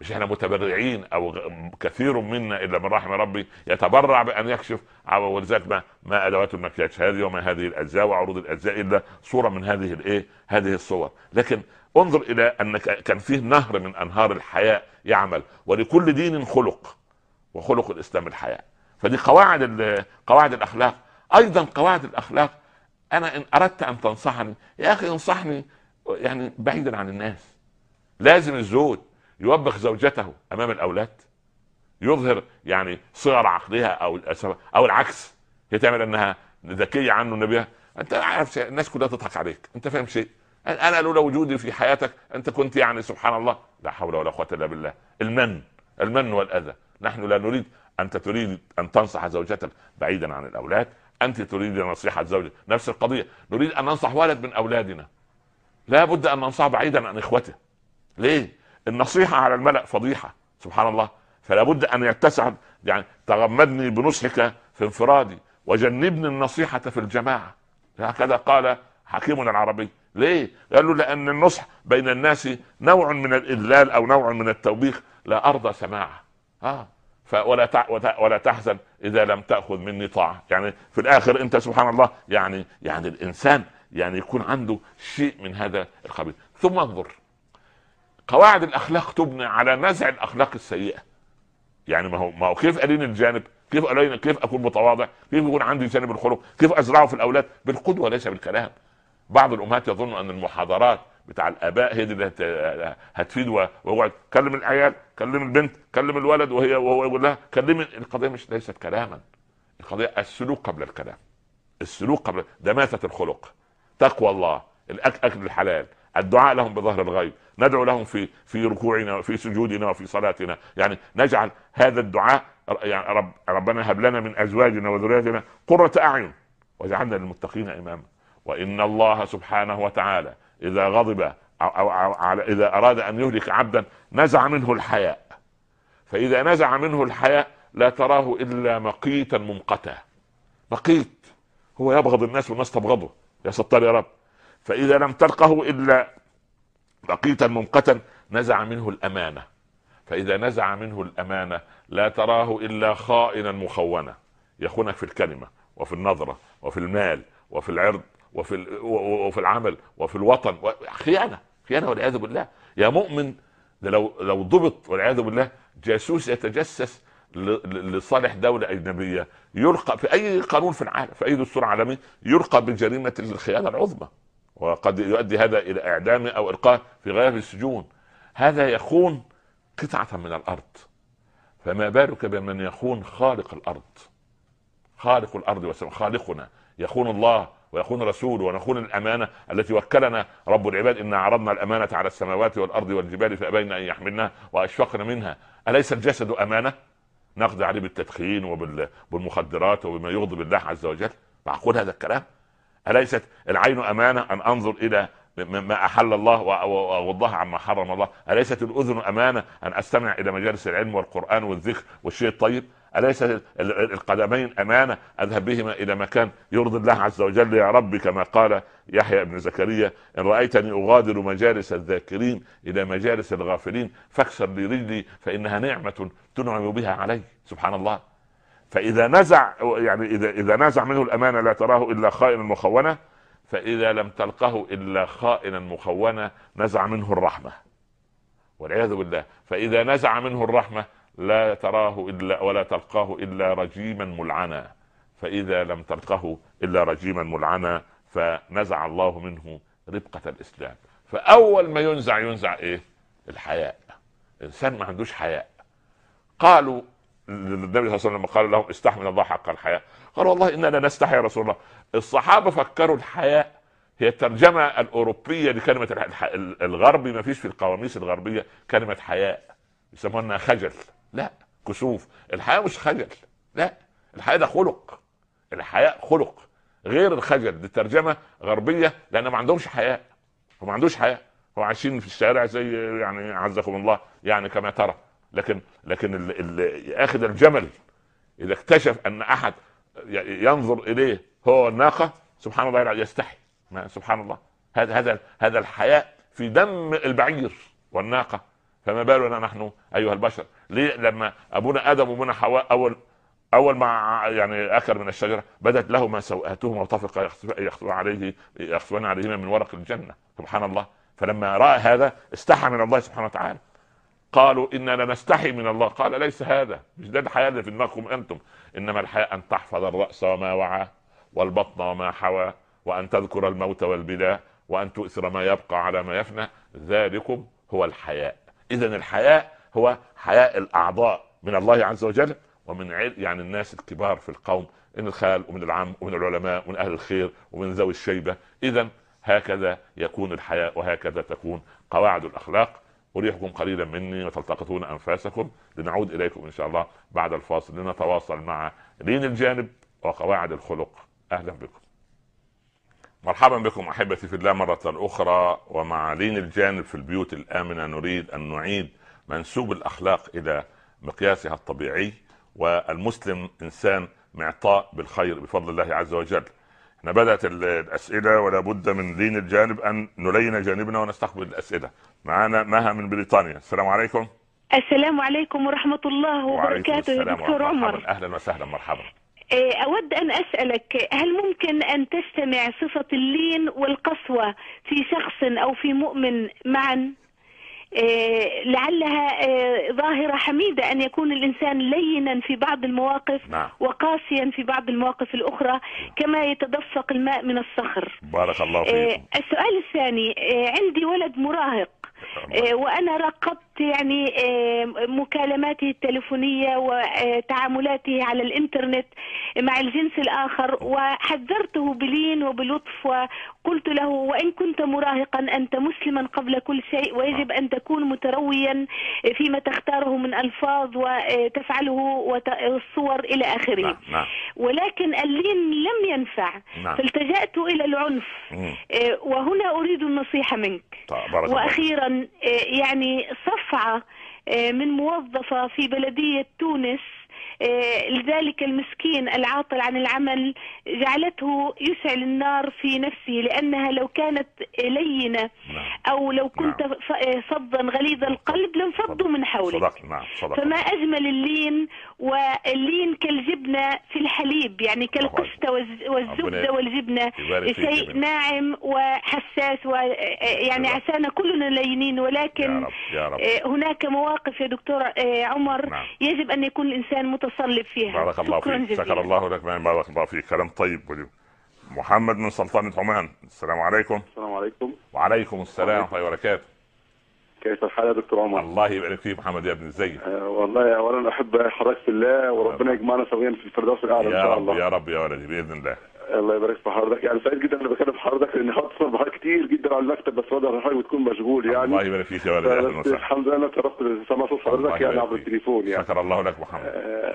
مش احنا متبرعين او كثير منا الا من رحم ربي يتبرع بان يكشف ولذلك ما ما ادوات المكياج هذه وما هذه الاجزاء وعروض الاجزاء الا صوره من هذه الايه هذه الصور لكن انظر الى ان كان فيه نهر من انهار الحياء يعمل ولكل دين خلق وخلق الاسلام الحياء فدي قواعد قواعد الاخلاق ايضا قواعد الاخلاق انا ان اردت ان تنصحني يا اخي انصحني يعني بعيدا عن الناس لازم الزوج يوبخ زوجته امام الاولاد يظهر يعني صغر عقلها او او العكس هي تعمل انها ذكيه عنه النبي انت عارف الناس كلها تضحك عليك انت فاهم شيء انا لولا وجودي في حياتك انت كنت يعني سبحان الله لا حول ولا قوه الا بالله المن المن والاذى نحن لا نريد انت تريد ان تنصح زوجتك بعيدا عن الاولاد انت تريد نصيحه زوجك نفس القضيه نريد ان ننصح ولد من اولادنا لا بد ان ننصحه بعيدا عن اخوته ليه النصيحه على الملا فضيحه سبحان الله فلا بد ان يتسع يعني تغمدني بنصحك في انفرادي وجنبني النصيحه في الجماعه هكذا قال حكيمنا العربي ليه؟ قال له لأن النصح بين الناس نوع من الإذلال أو نوع من التوبيخ لا أرضى سماعه. آه ولا ولا تحزن إذا لم تأخذ مني طاعة، يعني في الآخر أنت سبحان الله يعني يعني الإنسان يعني يكون عنده شيء من هذا الخبيث، ثم انظر قواعد الاخلاق تبنى على نزع الاخلاق السيئه يعني ما هو ما هو كيف الين الجانب كيف الين كيف اكون متواضع كيف يكون عندي جانب الخلق كيف ازرعه في الاولاد بالقدوه ليس بالكلام بعض الامهات يظن ان المحاضرات بتاع الاباء هي دي اللي هتفيد واقعد كلم العيال كلم البنت كلم الولد وهي وهو يقول لها كلمي القضيه مش ليست كلاما القضيه السلوك قبل الكلام السلوك قبل دماثه الخلق تقوى الله الاكل الحلال الدعاء لهم بظهر الغيب ندعو لهم في في ركوعنا وفي سجودنا وفي صلاتنا يعني نجعل هذا الدعاء يعني رب ربنا هب لنا من ازواجنا وذرياتنا قرة اعين وجعلنا للمتقين اماما وان الله سبحانه وتعالى اذا غضب أو, أو, أو اذا اراد ان يهلك عبدا نزع منه الحياء فاذا نزع منه الحياء لا تراه الا مقيتا منقتا مقيت هو يبغض الناس والناس تبغضه يا ستار يا رب فإذا لم تلقه إلا بقيتا ممقتا نزع منه الأمانة فإذا نزع منه الأمانة لا تراه إلا خائنا مخونا يخونك في الكلمة وفي النظرة وفي المال وفي العرض وفي وفي العمل وفي الوطن خيانة خيانة والعياذ بالله يا مؤمن ده لو لو ضبط والعياذ بالله جاسوس يتجسس لصالح دولة أجنبية يلقى في أي قانون في العالم في أي دستور عالمي يلقى بجريمة الخيانة العظمى وقد يؤدي هذا الى اعدامه او القاه في غياب السجون هذا يخون قطعه من الارض فما بالك بمن يخون خالق الارض خالق الارض والسماء خالقنا يخون الله ويخون الرسول ونخون الامانه التي وكلنا رب العباد انا عرضنا الامانه على السماوات والارض والجبال فابين ان يحملنها واشفقن منها اليس الجسد امانه؟ نقضي عليه بالتدخين وبالمخدرات وبما يغضب الله عز وجل معقول هذا الكلام؟ أليست العين أمانة أن أنظر إلى ما أحل الله وأغضها عما حرم الله أليست الأذن أمانة أن أستمع إلى مجالس العلم والقرآن والذكر والشيء الطيب أليس القدمين أمانة أذهب بهما إلى مكان يرضي الله عز وجل يا رب كما قال يحيى بن زكريا إن رأيتني أغادر مجالس الذاكرين إلى مجالس الغافلين فاكسر لي رجلي فإنها نعمة تنعم بها علي سبحان الله فاذا نزع يعني اذا اذا نزع منه الامانه لا تراه الا خائنا مخونه فاذا لم تلقه الا خائنا مخونه نزع منه الرحمه والعياذ بالله فاذا نزع منه الرحمه لا تراه الا ولا تلقاه الا رجيما ملعنا فاذا لم تلقه الا رجيما ملعنا فنزع الله منه ربقه الاسلام فاول ما ينزع ينزع ايه الحياء انسان ما عندوش حياء قالوا النبي صلى الله عليه وسلم قال لهم استحوا من الله حق الحياء قالوا والله اننا نستحي يا رسول الله الصحابه فكروا الحياء هي الترجمه الاوروبيه لكلمه الغربي ما فيش في القواميس الغربيه كلمه حياء يسمونها خجل لا كسوف الحياء مش خجل لا الحياء ده خلق الحياء خلق غير الخجل دي ترجمه غربيه لان ما عندهمش حياء ما عندوش حياء هو عايشين في الشارع زي يعني عزكم الله يعني كما ترى لكن لكن اللي اخذ الجمل اذا اكتشف ان احد ينظر اليه هو الناقه سبحان الله يستحي سبحان الله هذا هذا هذا الحياء في دم البعير والناقه فما بالنا نحن ايها البشر ليه لما ابونا ادم وابونا حواء اول اول ما يعني اكل من الشجره بدت لهما سوءاتهما وطفقا يخطو عليه يخطوان عليهما من ورق الجنه سبحان الله فلما راى هذا استحى من الله سبحانه وتعالى قالوا اننا نستحي من الله قال ليس هذا مش ده الحياه اللي في دماغكم انتم انما الحياه ان تحفظ الراس وما وعى والبطن وما حوى وان تذكر الموت والبلاء وان تؤثر ما يبقى على ما يفنى ذلكم هو الحياء اذا الحياء هو حياء الاعضاء من الله عز وجل ومن يعني الناس الكبار في القوم من الخال ومن العم ومن العلماء ومن اهل الخير ومن ذوي الشيبه اذا هكذا يكون الحياء وهكذا تكون قواعد الاخلاق أريحكم قليلا مني وتلتقطون أنفاسكم لنعود إليكم إن شاء الله بعد الفاصل لنتواصل مع لين الجانب وقواعد الخلق أهلا بكم مرحبا بكم أحبتي في الله مرة أخرى ومع لين الجانب في البيوت الآمنة نريد أن نعيد منسوب الأخلاق إلى مقياسها الطبيعي والمسلم إنسان معطاء بالخير بفضل الله عز وجل احنا بدات الاسئله ولا بد من لين الجانب ان نلين جانبنا ونستقبل الاسئله معانا مها من بريطانيا السلام عليكم السلام عليكم ورحمه الله وبركاته يا دكتور عمر اهلا وسهلا مرحبا إيه، أود أن أسألك هل ممكن أن تجتمع صفة اللين والقسوة في شخص أو في مؤمن معا؟ آه، لعلها آه، ظاهرة حميدة أن يكون الإنسان لينا في بعض المواقف نعم. وقاسيا في بعض المواقف الأخرى كما يتدفق الماء من الصخر بارك الله فيكم آه، السؤال الثاني عندي ولد مراهق وانا راقبت يعني مكالماته التلفونية وتعاملاته على الإنترنت مع الجنس الآخر وحذرته بلين وبلطف وقلت له وإن كنت مراهقا أنت مسلما قبل كل شيء ويجب أن تكون مترويا فيما تختاره من ألفاظ وتفعله والصور إلى آخره نعم، نعم. ولكن اللين لم ينفع نعم. فالتجأت إلى العنف آه، وهنا أريد النصيحة منك طيب، وأخيرا آه، يعني صف مرفعة آه، من موظفة في بلدية تونس آه، لذلك المسكين العاطل عن العمل جعلته يشعل النار في نفسه لأنها لو كانت لينة نعم. أو لو كنت نعم. فضا آه، فظا غليظ القلب لانفضوا من حولك نعم. فما أجمل اللين واللين كالجبنة في الحليب يعني كالقشطة والزبدة والجبنة شيء ناعم وحساس ويعني آه، عسانا كلنا لينين ولكن يا رب. يا رب. هناك مواقف يا دكتور عمر نعم. يجب أن يكون الإنسان متفق متصلب فيها بارك الله فيك شكر الله لك بارك الله فيك كلام طيب وليو. محمد من سلطنة عمان السلام عليكم السلام عليكم وعليكم السلام ورحمة الله وبركاته كيف الحال يا دكتور عمر؟ الله يبارك فيك محمد يا ابن ازيك؟ آه والله اولا احب حضرتك في الله وربنا يجمعنا سويا في الفردوس الاعلى ان شاء الله يا رب يا ولدي باذن الله الله يبارك في حضرتك يعني سعيد جدا اني بكلم حضرتك لان هتصل بحضرتك كتير جدا على المكتب بس وضع حضرتك بتكون مشغول يعني الله يبارك فيك يا ولد الحمد لله انا اتشرفت بسماع صوت حضرتك يعني عبر التليفون يعني شكر الله لك محمد آه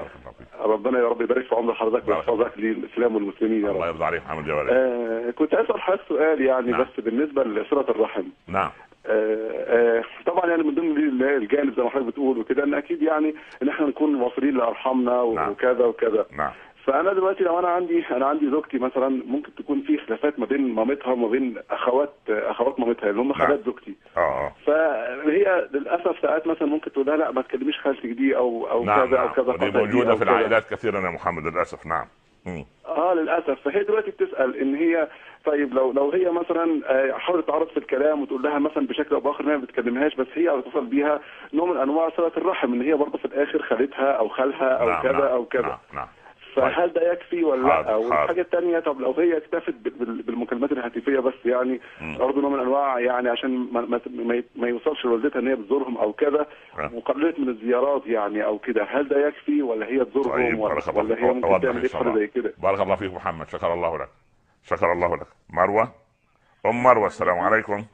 ربنا يا رب يبارك في عمر حضرتك ويحفظك للاسلام والمسلمين يا رب الله يرضى عليك محمد يا ولد آه كنت عايز اسال حضرتك سؤال يعني نعم. بس بالنسبه لصله الرحم نعم آه آه طبعا يعني من ضمن الجانب زي ما حضرتك بتقول وكده ان اكيد يعني ان احنا نكون واصلين لارحامنا نعم. وكذا وكذا نعم فانا دلوقتي لو انا عندي انا عندي زوجتي مثلا ممكن تكون في خلافات ما بين مامتها وما بين اخوات اخوات مامتها اللي هم نعم. خالات زوجتي آه،, اه فهي للاسف ساعات مثلا ممكن تقول لها لا ما تكلميش خالتك دي او او نعم كذا نعم. او كذا دي موجوده في العائلات كثيرا يا محمد للاسف نعم اه للاسف فهي دلوقتي بتسال ان هي طيب لو لو هي مثلا آه، حاولت تعرض في الكلام وتقول لها مثلا بشكل او باخر ان هي ما بتكلمهاش بس هي بتتصل بيها نوع من انواع صله الرحم ان هي برضه في الاخر خالتها او خالها او نعم كذا نعم او كذا نعم, نعم. فهل ده يكفي ولا لا؟ والحاجه الثانيه طب لو هي اكتفت بالمكالمات الهاتفيه بس يعني برضه نوع من انواع يعني عشان ما, ما يوصلش لوالدتها ان هي بتزورهم او كذا آه. وقللت من الزيارات يعني او كده هل ده يكفي ولا هي تزورهم طيب ولا, ولا هي ممكن تعمل إيه زي كده؟ بارك الله فيك محمد شكر الله لك شكر الله لك مروه ام مروه السلام عليكم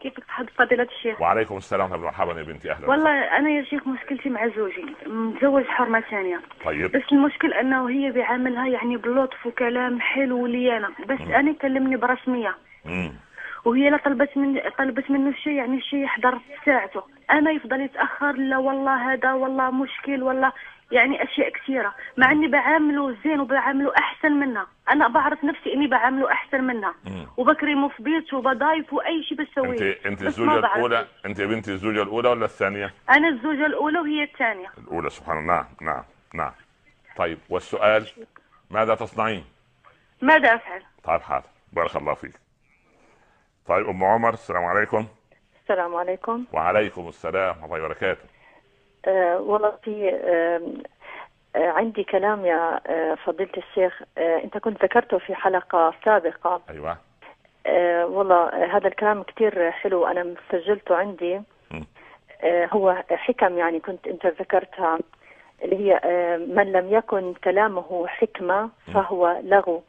كيفك حضرتك فضيلة الشيخ؟ وعليكم السلام مرحبا يا بنتي اهلا والله انا يا شيخ مشكلتي مع زوجي متزوج حرمة ثانية طيب بس المشكل انه هي بيعاملها يعني بلطف وكلام حلو وليانة بس مم. انا كلمني برسمية م. وهي لا طلبت من طلبت منه شيء يعني شيء يحضر في ساعته انا يفضل يتاخر لا والله هذا والله مشكل والله يعني اشياء كثيره مع اني بعامله زين وبعامله احسن منها انا بعرف نفسي اني بعامله احسن منها وبكرمه في بيته وبضايفه اي شيء بسويه انت انت الزوجه الاولى انت يا بنتي الزوجه الاولى ولا الثانيه انا الزوجه الاولى وهي الثانيه الاولى سبحان الله نعم نعم نعم طيب والسؤال ماذا تصنعين ماذا افعل طيب حاضر بارك الله فيك طيب ام عمر السلام عليكم السلام عليكم وعليكم السلام ورحمه الله وبركاته آه، والله في آه، آه، عندي كلام يا فضيلة الشيخ أنت كنت ذكرته في حلقة سابقة أيوة والله هذا الكلام كثير حلو أنا سجلته عندي هو حكم يعني كنت أنت ذكرتها اللي هي من لم يكن كلامه حكمة فهو لغو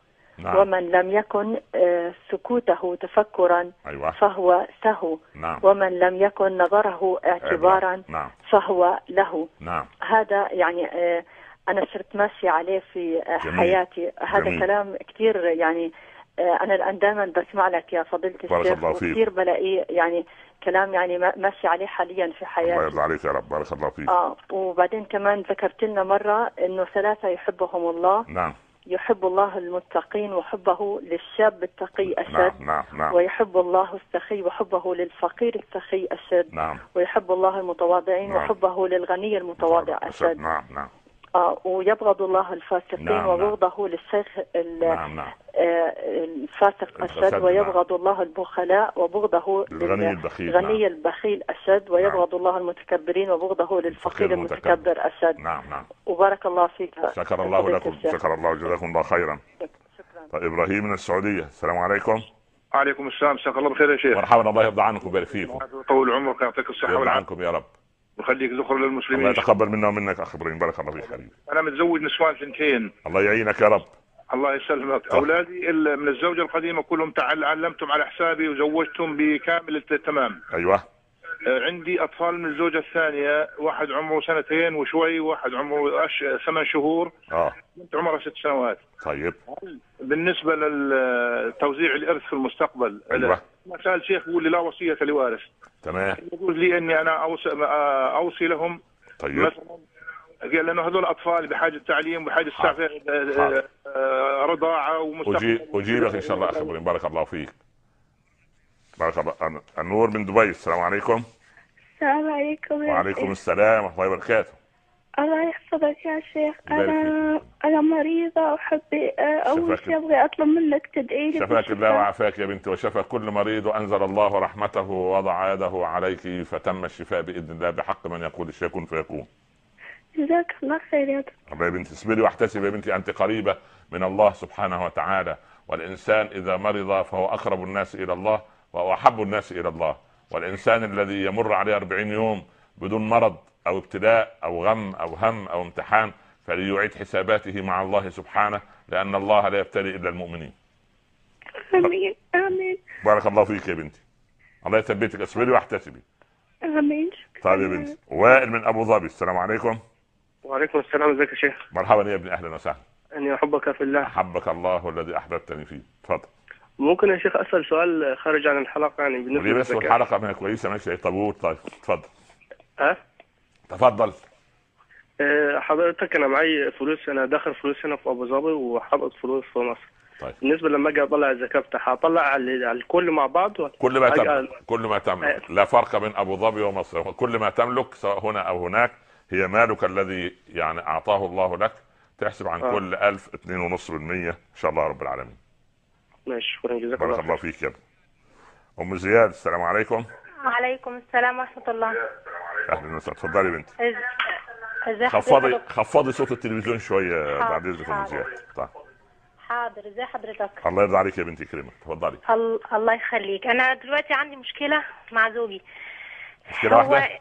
نعم. ومن لم يكن آه، سكوته تفكرا أيوة. فهو سهو نعم. ومن لم يكن نظره اعتبارا أيوة. نعم. فهو له نعم. هذا يعني آه، أنا صرت ماشية عليه في آه، جميل. حياتي هذا جميل. كلام كثير يعني أنا الآن دائما بسمع لك يا فضيلة الشيخ وكثير بلاقيه يعني كلام يعني ماشي عليه حاليا في حياتي الله يرضى عليك يا رب بارك الله فيك اه وبعدين كمان ذكرت لنا مره انه ثلاثه يحبهم الله نعم يحب الله المتقين وحبه للشاب التقي نعم، أشد نعم نعم نعم ويحب الله السخي وحبه للفقير السخي أشد نعم ويحب الله المتواضعين نعم وحبه للغني المتواضع نعم، نعم، أشد نعم نعم آه ويبغض الله الفاسقين نعم وبغضه نعم. للشيخ نعم نعم. آه، الفاسق أشد نعم. ويبغض نعم. الله البخلاء وبغضه للغني البخيل غني نعم. البخيل أشد نعم. ويبغض نعم. الله المتكبرين وبغضه للفقير المتكبر أشد نعم نعم وبارك الله فيك شكر الله لكم شكر الله جزاكم الله خيرا شكرا طيب إبراهيم من السعودية السلام عليكم وعليكم السلام شكرا الله بخير يا شيخ مرحبا الله يرضى عنكم ويبارك فيكم طول عمرك يعطيك الصحة والعافية عنكم يا رب ويخليك ذخر للمسلمين الله يتقبل منا ومنك اخ ابراهيم بارك الله فيك حبيبي انا متزوج نسوان ثنتين الله يعينك يا رب الله يسلمك طب. اولادي من الزوجه القديمه كلهم علمتهم على حسابي وزوجتهم بكامل التمام ايوه آه، عندي اطفال من الزوجه الثانيه واحد عمره سنتين وشوي واحد عمره ثمان شهور اه بنت عمرها ست سنوات طيب بالنسبه لتوزيع الارث في المستقبل أيوة. ما شيخ يقول لي لا وصيه لوارث تمام يعني يقول لي اني انا اوصي آه، اوصي لهم طيب مثلا لانه هذول اطفال بحاجه تعليم بحاجه حاضر. آه، آه، رضاعه ومستقبل اجيبك ان شاء الله اخي ابراهيم بارك الله فيك بارك الله النور من دبي السلام عليكم السلام عليكم وعليكم السلام ورحمه الله وبركاته الله يحفظك يا شيخ انا انا مريضه وحبي آه، اول شيء ابغي اطلب منك تدعي لي شفاك الله وعافاك يا بنتي وشفى كل مريض وانزل الله رحمته ووضع يده عليك فتم الشفاء باذن الله بحق من يقول الشيء فيكون جزاك الله خير يا دكتور يا بنتي اصبري واحتسبي يا بنتي انت قريبه من الله سبحانه وتعالى والانسان اذا مرض فهو اقرب الناس الى الله واحب الناس الى الله والانسان الذي يمر عليه 40 يوم بدون مرض او ابتلاء او غم او هم او امتحان فليعيد حساباته مع الله سبحانه لان الله لا يبتلي الا المؤمنين. امين امين. بارك الله فيك يا بنتي. الله يثبتك اصبري واحتسبي. امين. طيب يا بنتي وائل من ابو ظبي السلام عليكم. وعليكم السلام ازيك يا شيخ. مرحبا يا ابني اهلا وسهلا. اني احبك في الله. احبك الله الذي احببتني فيه، تفضل. ممكن يا شيخ اسال سؤال خارج عن الحلقه يعني بالنسبه لي بس الحلقه ما كويسه ماشي طب طيب تفضل. ها؟ أه؟ تفضل آه، حضرتك انا معايا فلوس انا داخل فلوس هنا في ابو ظبي وحاطط فلوس في مصر طيب بالنسبه لما اجي اطلع الزكاه بتاعها هطلع على الكل مع بعض ولا كل ما تملك كل ما تملك آه. لا فرق بين ابو ظبي ومصر كل ما تملك سواء هنا او هناك هي مالك الذي يعني اعطاه الله لك تحسب عن آه. كل 1000 2.5% ان شاء الله رب العالمين ماشي شكرا جزاك الله بارك الله فيك يا ابني ام زياد السلام عليكم عليكم السلام ورحمه الله اهلا وسهلا اتفضلي يا بنتي خفضي خفضي صوت التلفزيون شويه بعد اذنكم يا حاضر طيب. ازي حضرتك الله يرضى عليك يا بنتي كريمه اتفضلي الله يخليك انا دلوقتي عندي مشكله مع زوجي مشكله واحده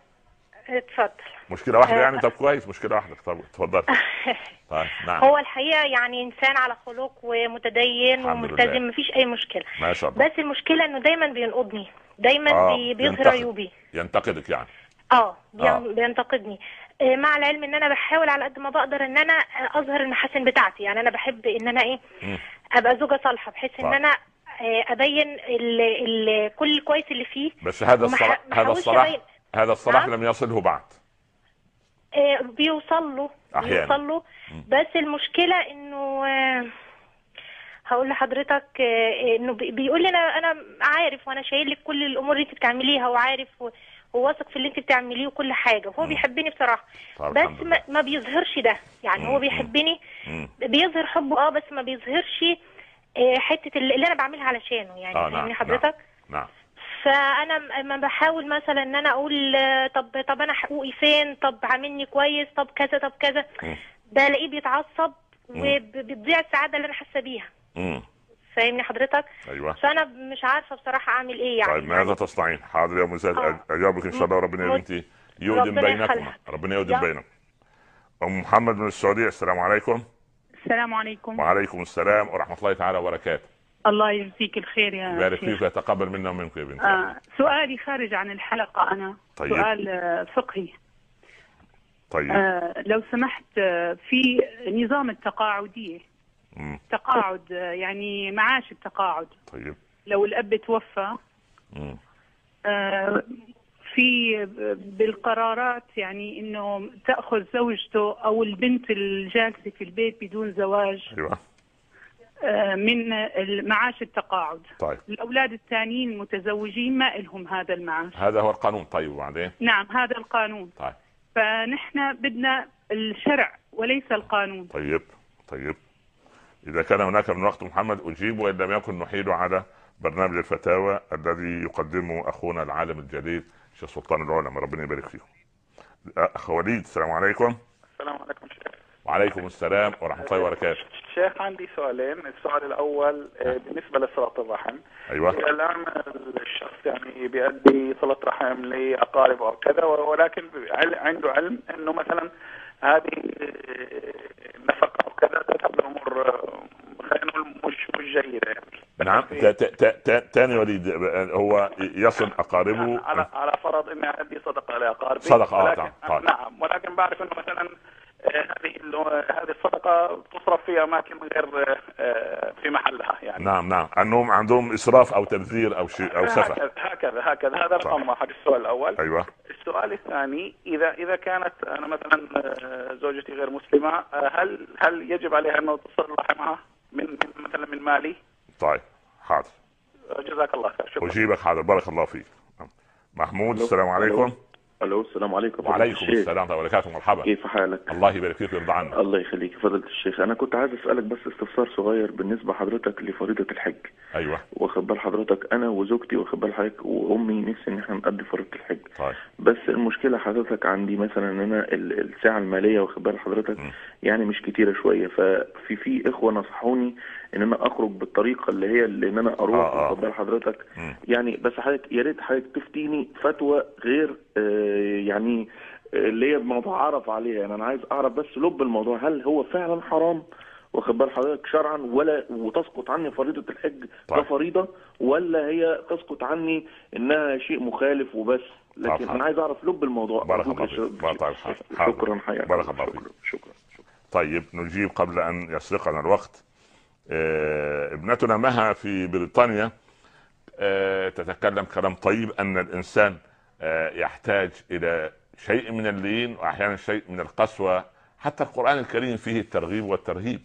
اتفضل مشكله واحده آه، يعني طب كويس مشكله واحده طب اتفضلي طيب نعم هو الحقيقه يعني انسان على خلق ومتدين وملتزم مفيش اي مشكله ما شاء الله بس المشكله انه دايما بينقضني دايما آه بيظهر عيوبي ينتقدك يعني اه, آه. بينتقدني آه، مع العلم ان انا بحاول على قد ما بقدر ان انا اظهر المحاسن بتاعتي يعني انا بحب ان انا ايه م. ابقى زوجه صالحه بحيث ان طيب. انا آه، ابين الـ الـ كل الكويس اللي فيه بس هذا الصراحه هذا الصراحه هذا الصلاح نعم. لم يصله بعد آه، بيوصل له أحيانا. بيوصل له بس المشكله انه آه، هقول لحضرتك آه، انه بيقول لنا انا عارف وانا شايل لك كل الامور اللي انت بتعمليها وعارف وواثق في اللي انت بتعمليه وكل حاجه هو بيحبني بصراحه بس ما, ما بيظهرش ده يعني هو بيحبني بيظهر حبه اه بس ما بيظهرش حته اللي انا بعملها علشانه يعني آه نعم،, نعم. حضرتك نعم. نعم فانا لما بحاول مثلا ان انا اقول طب طب انا حقوقي فين طب عاملني كويس طب كذا طب كذا بلاقيه بيتعصب وبتضيع السعاده اللي انا حاسه بيها فاهمني حضرتك؟ ايوه فانا مش عارفه بصراحه اعمل ايه يعني طيب ماذا تصنعين؟ حاضر يا مساعد آه. اجابك ان شاء الله ربنا يا بنتي يؤدم بينكم ربنا يؤدم بينكم ام محمد من السعوديه السلام عليكم السلام عليكم وعليكم السلام ورحمه الله تعالى وبركاته الله يجزيك الخير يا بارك فيك ويتقبل منا ومنك يا بنتي. آه سؤالي خارج عن الحلقة أنا طيب. سؤال آه، فقهي طيب آه لو سمحت آه، في نظام التقاعدية مم. تقاعد آه، يعني معاش التقاعد طيب لو الأب توفى آه في بالقرارات يعني انه تاخذ زوجته او البنت الجالسه في البيت بدون زواج ايوه آه، من معاش التقاعد طيب. الأولاد الثانيين المتزوجين ما لهم هذا المعاش هذا هو القانون طيب وبعدين نعم هذا القانون طيب. فنحن بدنا الشرع وليس القانون طيب طيب إذا كان هناك من وقت محمد أجيب وإن لم يكن نحيل على برنامج الفتاوى الذي يقدمه أخونا العالم الجليل شيخ سلطان العلماء ربنا يبارك فيهم أخ وليد السلام عليكم السلام عليكم وعليكم السلام ورحمة الله وبركاته شيخ عندي سؤالين السؤال الاول آه، بالنسبه لصلاه الرحم ايوه الان الشخص يعني بيأدي صلاه رحم لاقاربه او كذا ولكن عنده علم انه مثلا هذه آه، نفقه او كذا تذهب لامور آه، خلينا نقول مش مش جيده يعني نعم تاني وليد هو يصل اقاربه على على فرض اني ادي صدقه لاقاربي صدقه اه نعم. نعم ولكن بعرف انه مثلا آه، هذه هذه الصدقه تصرف في اماكن غير آه، آه، في محلها يعني نعم نعم انهم عندهم اسراف او تبذير او شيء او سفه هكذا هكذا, هكذا هذا رقم واحد السؤال الاول ايوه السؤال الثاني اذا اذا كانت انا مثلا زوجتي غير مسلمه هل هل يجب عليها انه تصل رحمها من, من مثلا من مالي؟ طيب حاضر جزاك الله خير شكرا اجيبك حاضر بارك الله فيك محمود السلام عليكم الو السلام عليكم وعليكم السلام ورحمه الله وبركاته مرحبا كيف حالك؟ الله يبارك فيك ويرضى عنك الله يخليك فضلت الشيخ انا كنت عايز اسالك بس استفسار صغير بالنسبه حضرتك لفريضه الحج ايوه واخد بال حضرتك انا وزوجتي واخد بال حضرتك وامي نفسي ان احنا نقضي فريضه الحج طيب بس المشكله حضرتك عندي مثلا ان انا السعه الماليه واخد بال حضرتك م. يعني مش كتيره شويه ففي في اخوه نصحوني ان انا اخرج بالطريقه اللي هي اللي ان انا اروح آه آه. حضرتك م. يعني بس حضرتك يا ريت حضرتك تفتيني فتوى غير آه يعني آه، اللي هي متعارف عليها يعني انا عايز اعرف بس لب الموضوع هل هو فعلا حرام واخد بال حضرتك شرعا ولا وتسقط عني فريضه الحج طيب. كفريضه ولا هي تسقط عني انها شيء مخالف وبس طيب، لكن طيب. انا عايز اعرف لب الموضوع بارك الله فيك شكرا حقيقه بارك الله فيك شكرا طيب نجيب قبل ان يسرقنا الوقت آه، ابنتنا مها في بريطانيا آه، تتكلم كلام طيب ان الانسان آه، يحتاج الى شيء من اللين واحيانا شيء من القسوه حتى القران الكريم فيه الترغيب والترهيب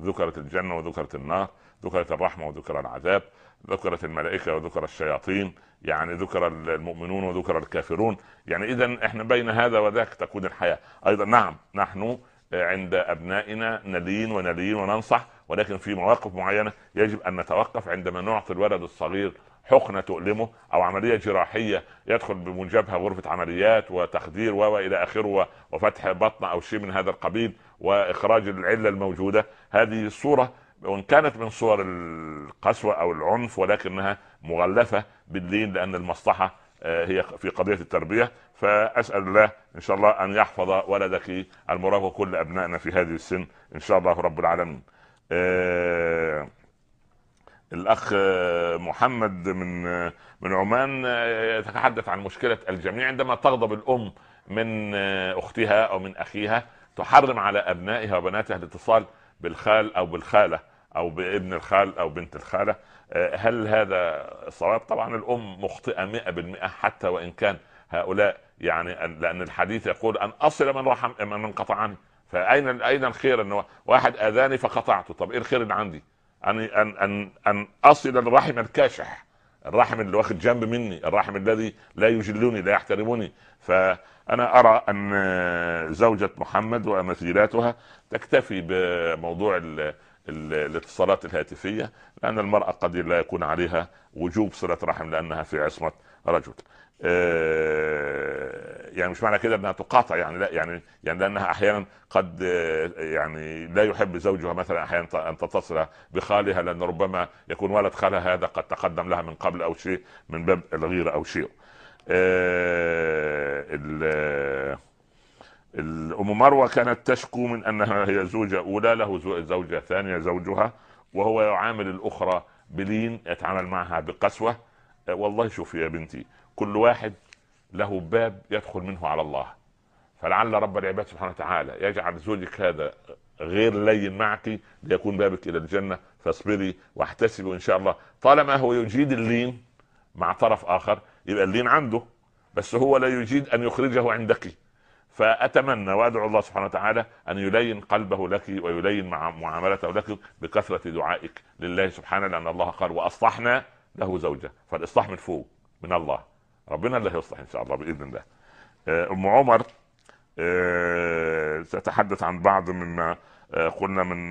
ذكرت الجنه وذكرت النار ذكرت الرحمه وذكر العذاب ذكرت الملائكه وذكر الشياطين يعني ذكر المؤمنون وذكر الكافرون يعني اذا احنا بين هذا وذاك تكون الحياه ايضا نعم نحن عند ابنائنا نلين ونلين وننصح ولكن في مواقف معينه يجب ان نتوقف عندما نعطي الولد الصغير حقنه تؤلمه او عمليه جراحيه يدخل بموجبها غرفه عمليات وتخدير والى اخره وفتح بطن او شيء من هذا القبيل واخراج العله الموجوده هذه صوره وان كانت من صور القسوه او العنف ولكنها مغلفه باللين لان المصلحه آه، هي في قضيه التربيه فاسال الله ان شاء الله ان يحفظ ولدك المراه وكل ابنائنا في هذه السن ان شاء الله رب العالمين. آه، الاخ محمد من من عمان آه، يتحدث عن مشكله الجميع عندما تغضب الام من اختها او من اخيها تحرم على ابنائها وبناتها الاتصال بالخال او بالخاله او بابن الخال او بنت الخاله هل هذا صواب طبعا الام مخطئه 100% حتى وان كان هؤلاء يعني لان الحديث يقول ان اصل من رحم من قطعني فاين اين الخير ان واحد اذاني فقطعته طب ايه الخير اللي عندي ان ان ان, أن اصل الرحم الكاشح الرحم اللي واخد جنب مني الرحم الذي لا يجلوني لا يحترمني فانا ارى ان زوجة محمد ومثيلاتها تكتفي بموضوع الاتصالات الهاتفيه لان المراه قد لا يكون عليها وجوب صله رحم لانها في عصمه رجل. آه، يعني مش معنى كده انها تقاطع يعني لا يعني يعني لانها احيانا قد آه، يعني لا يحب زوجها مثلا احيانا ان تتصل بخالها لان ربما يكون ولد خالها هذا قد تقدم لها من قبل او شيء من باب الغيره او شيء. آه، الام مروه كانت تشكو من انها هي زوجه اولى له زوجه ثانيه زوجها وهو يعامل الاخرى بلين يتعامل معها بقسوه أه، والله شوفي يا بنتي كل واحد له باب يدخل منه على الله فلعل رب العباد سبحانه وتعالى يجعل زوجك هذا غير لين معك ليكون بابك الى الجنه فاصبري واحتسبي ان شاء الله طالما هو يجيد اللين مع طرف اخر يبقى اللين عنده بس هو لا يجيد ان يخرجه عندك فاتمنى وادعو الله سبحانه وتعالى ان يلين قلبه لك ويلين معاملته لك بكثره دعائك لله سبحانه لان الله قال واصلحنا له زوجه فالاصلاح من فوق من الله ربنا اللي هيصلح ان شاء الله باذن الله آه، ام عمر آه، ستحدث عن بعض مما آه، قلنا من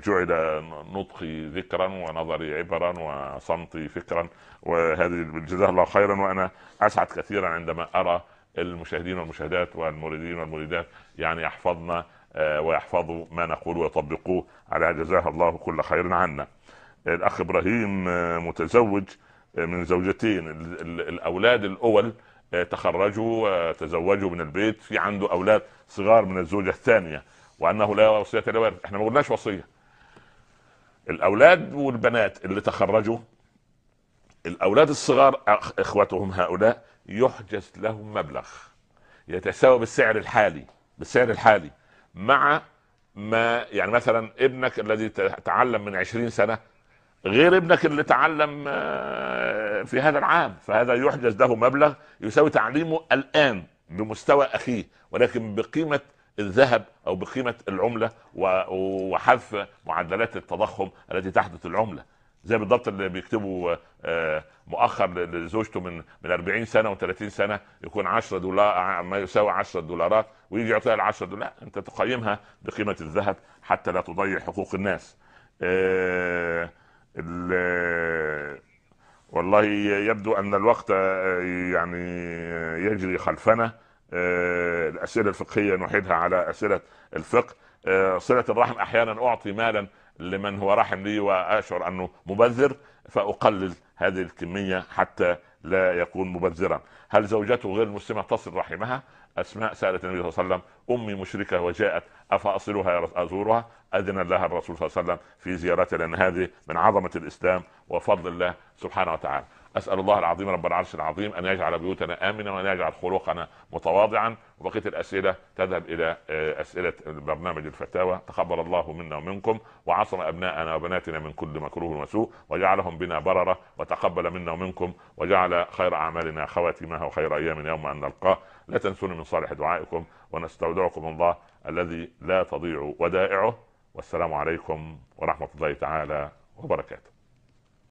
جعل نطقي ذكرا ونظري عبرا وصمتي فكرا وهذه جزاه الله خيرا وانا اسعد كثيرا عندما ارى المشاهدين والمشاهدات والمريدين والمريدات يعني يحفظنا آه، ويحفظوا ما نقول ويطبقوه على جزاه الله كل خير عنا الاخ ابراهيم آه، متزوج آه، من زوجتين الاولاد الاول تخرجوا وتزوجوا من البيت في عنده اولاد صغار من الزوجه الثانيه وانه لا وصيه لوارث احنا ما قلناش وصيه الاولاد والبنات اللي تخرجوا الاولاد الصغار اخوتهم هؤلاء يحجز لهم مبلغ يتساوى بالسعر الحالي بالسعر الحالي مع ما يعني مثلا ابنك الذي تعلم من 20 سنه غير ابنك اللي تعلم آه، في هذا العام فهذا يحجز له مبلغ يساوي تعليمه الان بمستوى اخيه ولكن بقيمه الذهب او بقيمه العمله وحذف معدلات التضخم التي تحدث العمله زي بالضبط اللي بيكتبوا آه، مؤخر لزوجته من من 40 سنه و30 سنه يكون 10 دولار ما يساوي 10 دولارات ويجي يعطيها ال 10 دولار انت تقيمها بقيمه الذهب حتى لا تضيع حقوق الناس آه، آه، والله يبدو ان الوقت يعني يجري خلفنا الاسئله الفقهيه نحيدها على اسئله الفقه صله الرحم احيانا اعطي مالا لمن هو رحم لي واشعر انه مبذر فاقلل هذه الكميه حتى لا يكون مبذرا هل زوجته غير مسلمه تصل رحمها اسماء سالت النبي صلى الله عليه وسلم امي مشركه وجاءت افاصلها ازورها اذن لها الرسول صلى الله عليه وسلم في زيارتها لان هذه من عظمه الاسلام وفضل الله سبحانه وتعالى اسال الله العظيم رب العرش العظيم ان يجعل بيوتنا امنا وان يجعل خلقنا متواضعا وبقيه الاسئله تذهب الى آه، اسئله برنامج الفتاوى تقبل الله منا ومنكم وعصم ابناءنا وبناتنا من كل مكروه وسوء وجعلهم بنا برره وتقبل منا ومنكم وجعل خير اعمالنا خواتمها وخير ايامنا يوم ان نلقاه لا تنسون من صالح دعائكم ونستودعكم الله الذي لا تضيع ودائعه والسلام عليكم ورحمه الله تعالى وبركاته